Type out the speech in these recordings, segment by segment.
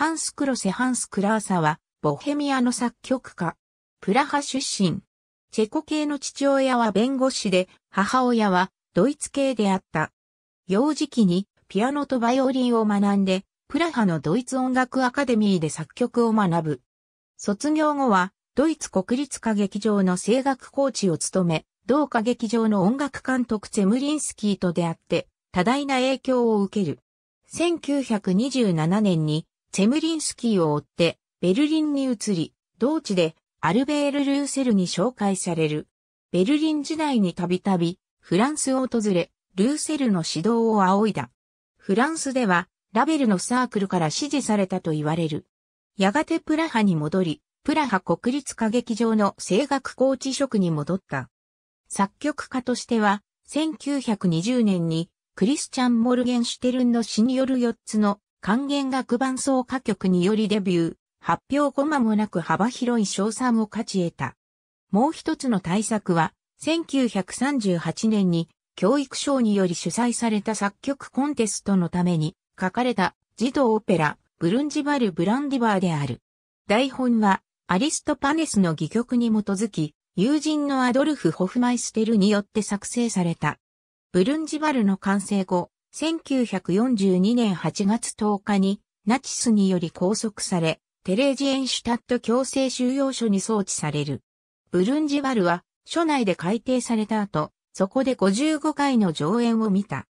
ハンス・クロセ・ハンス・クラーサは、ボヘミアの作曲家。プラハ出身。チェコ系の父親は弁護士で、母親はドイツ系であった。幼児期にピアノとバイオリンを学んで、プラハのドイツ音楽アカデミーで作曲を学ぶ。卒業後は、ドイツ国立歌劇場の声楽コーチを務め、同歌劇場の音楽監督ゼェムリンスキーと出会って、多大な影響を受ける。1927年にチェムリンスキーを追ってベルリンに移り、同地でアルベール・ルーセルに紹介される。ベルリン時代にたびたびフランスを訪れ、ルーセルの指導を仰いだ。フランスではラベルのサークルから支持されたと言われる。やがてプラハに戻り、プラハ国立歌劇場の声楽コーチ職に戻った。作曲家としては、1920年にクリスチャン・モルゲンシュテルンの詩による4つの管弦楽伴奏歌曲によりデビュー、発表後間もなく幅広い賞賛を勝ち得た。もう一つの大作は、1938年に教育省により主催された作曲コンテストのために書かれた児童オペラ、ブルンジバル・ブランディバーである。台本は、アリストパネスの戯曲に基づき、友人のアドルフ・ホフマイステルによって作成された。ブルンジバルの完成後、1942年8月10日にナチスにより拘束され、テレジエンシュタット強制収容所に送致される。ブルンジバルは、所内で改定された後、そこで55回の上演を見た。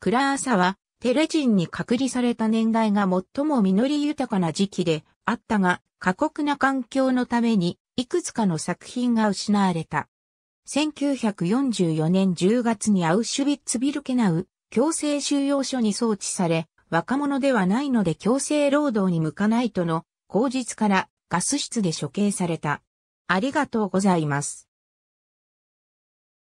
クラーサは、テレジンに隔離された年代が最も実り豊かな時期であったが、過酷な環境のために、いくつかの作品が失われた。1944年10月にアウシュビッツ・ビルケナウ強制収容所に送致され、若者ではないので強制労働に向かないとの口実からガス室で処刑された。ありがとうございます。